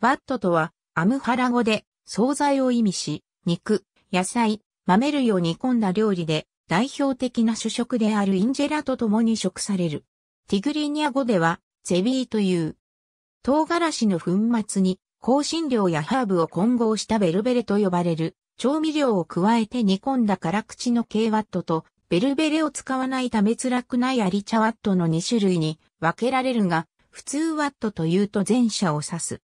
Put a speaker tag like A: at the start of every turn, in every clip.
A: バットとは、アムハラ語で、惣菜を意味し、肉、野菜、豆類を煮込んだ料理で、代表的な主食であるインジェラと共に食される。ティグリニア語では、ゼビーという。唐辛子の粉末に、香辛料やハーブを混合したベルベレと呼ばれる、調味料を加えて煮込んだ辛口の K ワットと、ベルベレを使わないため辛くないアリチャワットの2種類に分けられるが、普通ワットというと前者を指す。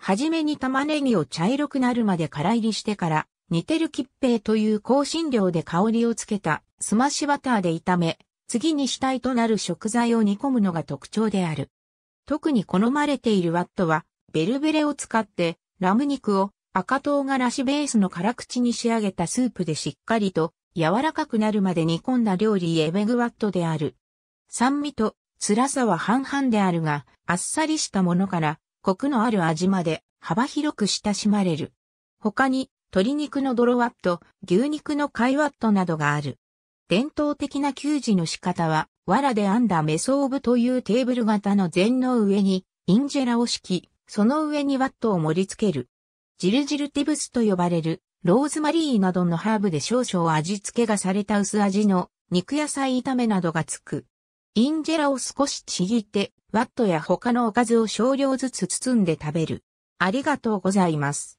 A: はじめに玉ねぎを茶色くなるまで空入りしてから、煮てる吉平という香辛料で香りをつけたすましバターで炒め、次に主体となる食材を煮込むのが特徴である。特に好まれているワットは、ベルベレを使って、ラム肉を赤唐辛子ベースの辛口に仕上げたスープでしっかりと柔らかくなるまで煮込んだ料理エベグワットである。酸味と辛さは半々であるが、あっさりしたものからコクのある味まで幅広く親しまれる。他に鶏肉の泥ワット、牛肉の貝ワットなどがある。伝統的な給仕の仕方は、藁で編んだメソオブというテーブル型の禅の上に、インジェラを敷き、その上にワットを盛り付ける。ジルジルティブスと呼ばれる、ローズマリーなどのハーブで少々味付けがされた薄味の肉野菜炒めなどがつく。インジェラを少しちぎってワットや他のおかずを少量ずつ包んで食べる。ありがとうございます。